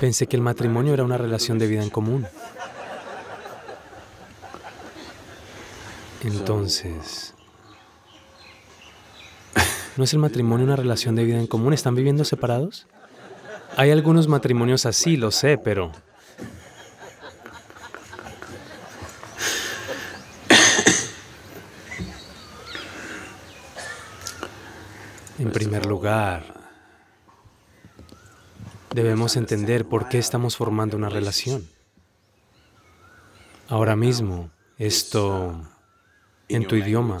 Pensé que el matrimonio era una relación de vida en común. Entonces, ¿no es el matrimonio una relación de vida en común? ¿Están viviendo separados? Hay algunos matrimonios así, lo sé, pero... En primer lugar, Debemos entender por qué estamos formando una relación. Ahora mismo, esto en tu idioma.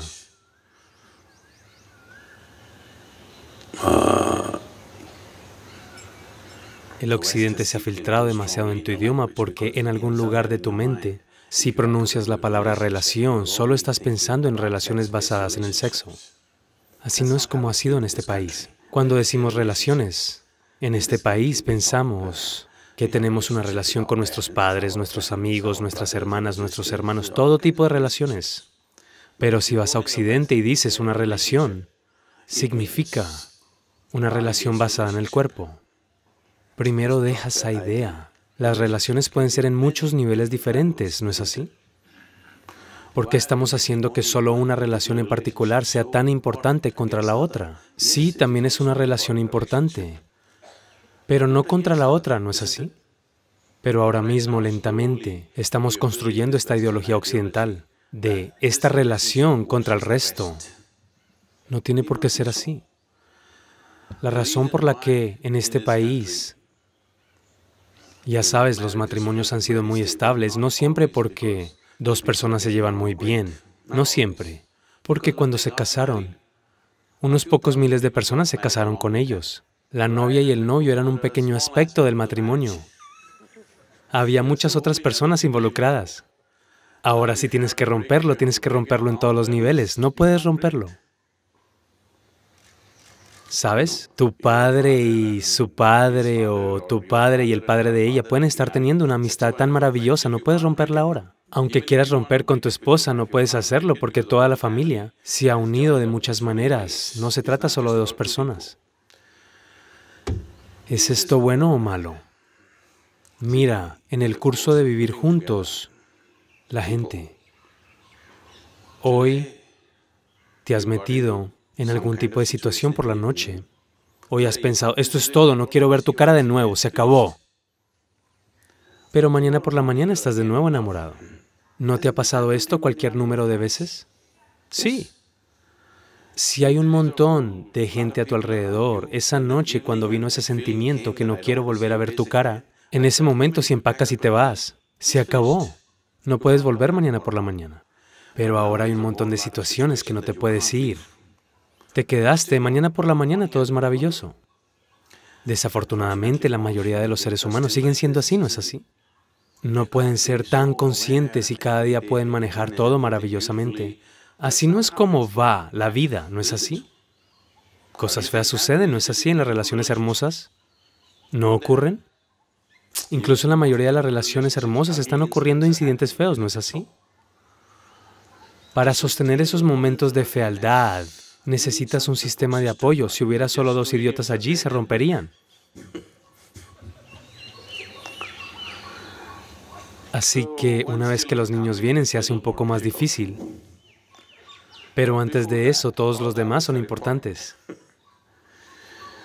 El occidente se ha filtrado demasiado en tu idioma porque en algún lugar de tu mente, si pronuncias la palabra relación, solo estás pensando en relaciones basadas en el sexo. Así no es como ha sido en este país. Cuando decimos relaciones, en este país pensamos que tenemos una relación con nuestros padres, nuestros amigos, nuestras hermanas, nuestros hermanos, todo tipo de relaciones. Pero si vas a Occidente y dices una relación, significa una relación basada en el cuerpo. Primero deja esa idea. Las relaciones pueden ser en muchos niveles diferentes, ¿no es así? ¿Por qué estamos haciendo que solo una relación en particular sea tan importante contra la otra? Sí, también es una relación importante, pero no contra la otra, ¿no es así? Pero ahora mismo, lentamente, estamos construyendo esta ideología occidental de esta relación contra el resto. No tiene por qué ser así. La razón por la que en este país, ya sabes, los matrimonios han sido muy estables, no siempre porque dos personas se llevan muy bien, no siempre, porque cuando se casaron, unos pocos miles de personas se casaron con ellos. La novia y el novio eran un pequeño aspecto del matrimonio. Había muchas otras personas involucradas. Ahora si tienes que romperlo, tienes que romperlo en todos los niveles, no puedes romperlo. ¿Sabes? Tu padre y su padre o tu padre y el padre de ella pueden estar teniendo una amistad tan maravillosa, no puedes romperla ahora. Aunque quieras romper con tu esposa, no puedes hacerlo porque toda la familia se ha unido de muchas maneras. No se trata solo de dos personas. ¿Es esto bueno o malo? Mira, en el curso de vivir juntos, la gente, hoy te has metido en algún tipo de situación por la noche. Hoy has pensado, esto es todo, no quiero ver tu cara de nuevo, se acabó. Pero mañana por la mañana estás de nuevo enamorado. ¿No te ha pasado esto cualquier número de veces? Sí. Si hay un montón de gente a tu alrededor, esa noche cuando vino ese sentimiento que no quiero volver a ver tu cara, en ese momento si empacas y te vas, se acabó. No puedes volver mañana por la mañana. Pero ahora hay un montón de situaciones que no te puedes ir. Te quedaste, mañana por la mañana todo es maravilloso. Desafortunadamente, la mayoría de los seres humanos siguen siendo así, ¿no es así? No pueden ser tan conscientes y cada día pueden manejar todo maravillosamente, Así no es como va la vida, ¿no es así? Cosas feas suceden, ¿no es así? En las relaciones hermosas, ¿no ocurren? Incluso en la mayoría de las relaciones hermosas están ocurriendo incidentes feos, ¿no es así? Para sostener esos momentos de fealdad, necesitas un sistema de apoyo. Si hubiera solo dos idiotas allí, se romperían. Así que una vez que los niños vienen, se hace un poco más difícil. Pero antes de eso, todos los demás son importantes.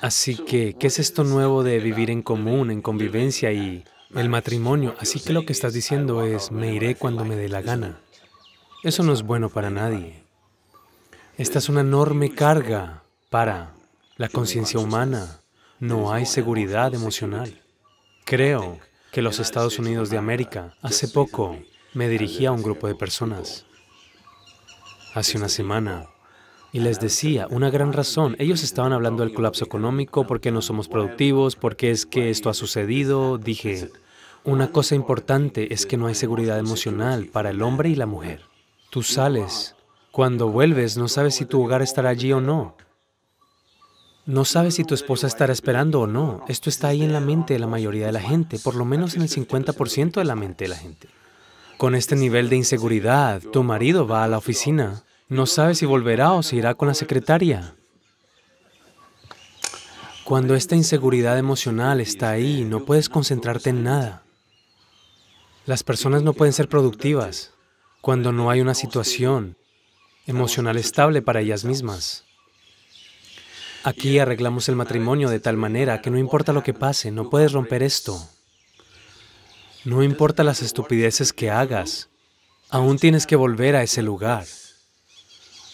Así que, ¿qué es esto nuevo de vivir en común, en convivencia y el matrimonio? Así que lo que estás diciendo es, me iré cuando me dé la gana. Eso no es bueno para nadie. Esta es una enorme carga para la conciencia humana. No hay seguridad emocional. Creo que los Estados Unidos de América, hace poco, me dirigí a un grupo de personas hace una semana y les decía, una gran razón, ellos estaban hablando del colapso económico, porque no somos productivos, porque es que esto ha sucedido, dije, una cosa importante es que no hay seguridad emocional para el hombre y la mujer. Tú sales, cuando vuelves no sabes si tu hogar estará allí o no. No sabes si tu esposa estará esperando o no. Esto está ahí en la mente de la mayoría de la gente, por lo menos en el 50% de la mente de la gente. Con este nivel de inseguridad, tu marido va a la oficina. No sabe si volverá o si irá con la secretaria. Cuando esta inseguridad emocional está ahí, no puedes concentrarte en nada. Las personas no pueden ser productivas cuando no hay una situación emocional estable para ellas mismas. Aquí arreglamos el matrimonio de tal manera que no importa lo que pase, no puedes romper esto. No importa las estupideces que hagas, aún tienes que volver a ese lugar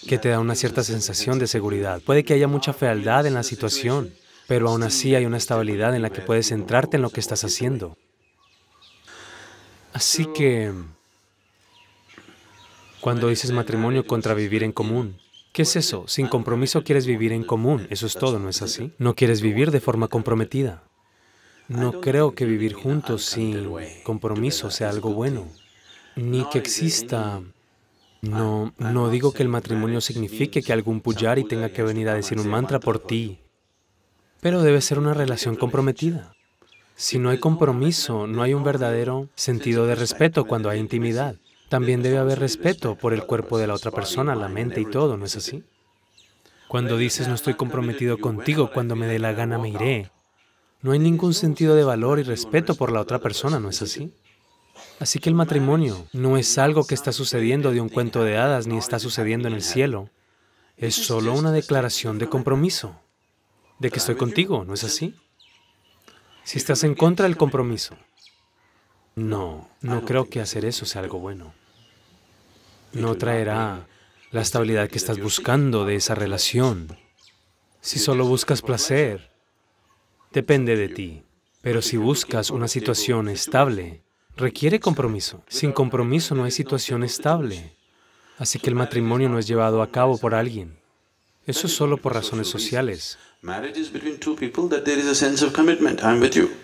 que te da una cierta sensación de seguridad. Puede que haya mucha fealdad en la situación, pero aún así hay una estabilidad en la que puedes centrarte en lo que estás haciendo. Así que, cuando dices matrimonio contra vivir en común, ¿Qué es eso? Sin compromiso quieres vivir en común, eso es todo, ¿no es así? No quieres vivir de forma comprometida. No creo que vivir juntos sin compromiso sea algo bueno, ni que exista... No, no digo que el matrimonio signifique que algún puyari tenga que venir a decir un mantra por ti, pero debe ser una relación comprometida. Si no hay compromiso, no hay un verdadero sentido de respeto cuando hay intimidad. También debe haber respeto por el cuerpo de la otra persona, la mente y todo, ¿no es así? Cuando dices no estoy comprometido contigo, cuando me dé la gana me iré, no hay ningún sentido de valor y respeto por la otra persona, ¿no es así? Así que el matrimonio no es algo que está sucediendo de un cuento de hadas ni está sucediendo en el cielo. Es solo una declaración de compromiso, de que estoy contigo, ¿no es así? Si estás en contra del compromiso, no, no creo que hacer eso sea algo bueno. No traerá la estabilidad que estás buscando de esa relación. Si solo buscas placer, depende de ti. Pero si buscas una situación estable, requiere compromiso. Sin compromiso no hay situación estable. Así que el matrimonio no es llevado a cabo por alguien. Eso es solo por razones sociales.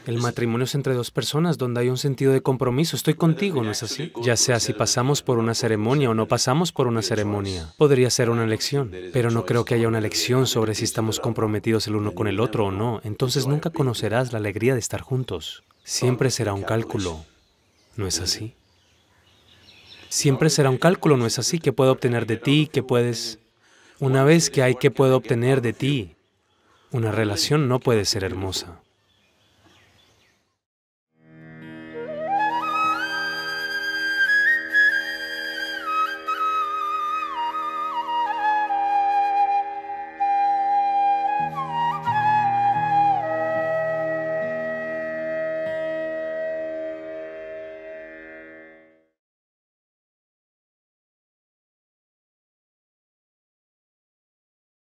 El matrimonio es entre dos personas donde hay un sentido de compromiso. Estoy contigo, ¿no es así? Ya sea si pasamos por una ceremonia o no pasamos por una ceremonia. Podría ser una elección, pero no creo que haya una elección sobre si estamos comprometidos el uno con el otro o no. Entonces nunca conocerás la alegría de estar juntos. Siempre será un cálculo. ¿No es así? Siempre será un cálculo, ¿no es así? ¿Qué puedo obtener de ti? ¿Qué puedes...? Una vez que hay, que puedo obtener de ti? Una relación no puede ser hermosa.